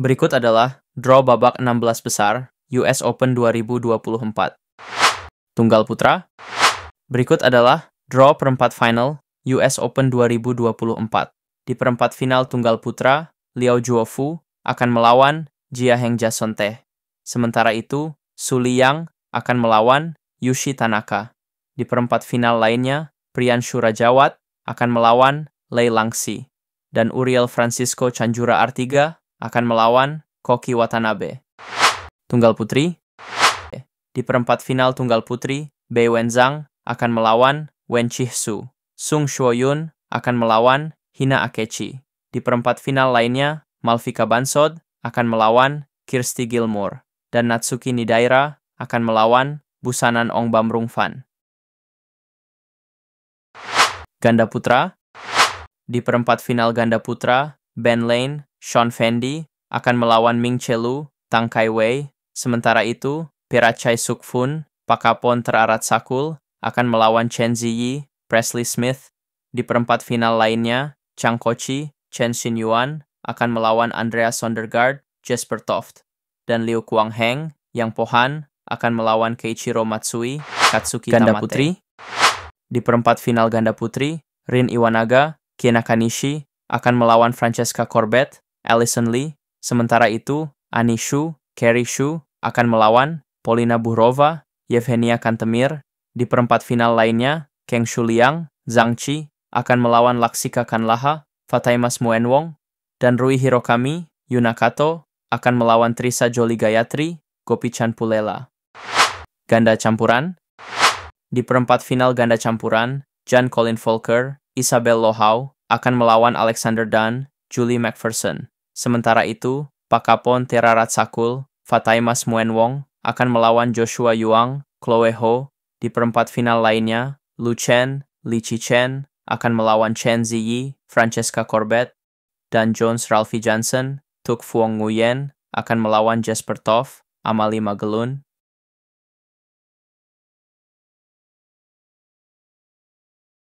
Berikut adalah draw babak 16 besar US Open 2024. Tunggal putra. Berikut adalah draw perempat final US Open 2024. Di perempat final tunggal putra, Liao Zhuofu akan melawan Jia Heng Jasonte. Sementara itu, Suli Yang akan melawan Yushi Tanaka. Di perempat final lainnya, Prian Surajawat akan melawan Lei Langsi. Dan Uriel Francisco Chanjura Artiga akan melawan Koki Watanabe. Tunggal putri di perempat final tunggal putri, Bei Wenzhang akan melawan Wen Chihsu. Sung Shuoyun akan melawan Hina Akechi. Di perempat final lainnya, Malvika Bansod akan melawan Kirsty Gilmore dan Natsuki Nidaira akan melawan Busanan Ong Bam Rung Fan. Ganda putra di perempat final ganda putra, Ben Lane Sean Fendi akan melawan Ming Chelu, Tang Kai Wei. Sementara itu, Pirachai Sukfun, Pakapon terarat Sakul, akan melawan Chen Ziyi, Presley Smith. Di perempat final lainnya, Chang Kochi, Chen Xin Yuan akan melawan Andrea Sondergaard, Jasper Toft, dan Liu Kuang-heng, Yang Pohan akan melawan Keichiro Matsui, Katsuki Ganda Tamate. Putri. Di perempat final ganda putri, Rin Iwanaga, Kiena Kanishi akan melawan Francesca Corbett, Allison Lee. Sementara itu, Anishu, Carrie Shu akan melawan Polina Burova, Yevhenia Kantemir. Di perempat final lainnya, Kang Shuliang, Zhang Qi akan melawan Laksika Kanlaha, Fataimas Muenwong, dan Rui Hirokami, Yuna Kato akan melawan Trisa Jolie Gayatri, Gopichan Pulela. Ganda campuran Di perempat final ganda campuran, John Colin Volker, Isabel Lohau akan melawan Alexander Dunn, Julie McPherson. Sementara itu, Pakapon Terarat Sakul, Fataimas Wong akan melawan Joshua Yuang, Chloe Ho. Di perempat final lainnya, Lu Chen, Li Chen akan melawan Chen Ziyi, Francesca Corbett, dan Jones Ralphie Johnson, Tuk Fuong Nguyen akan melawan Jasper Toff, Amali Magelun.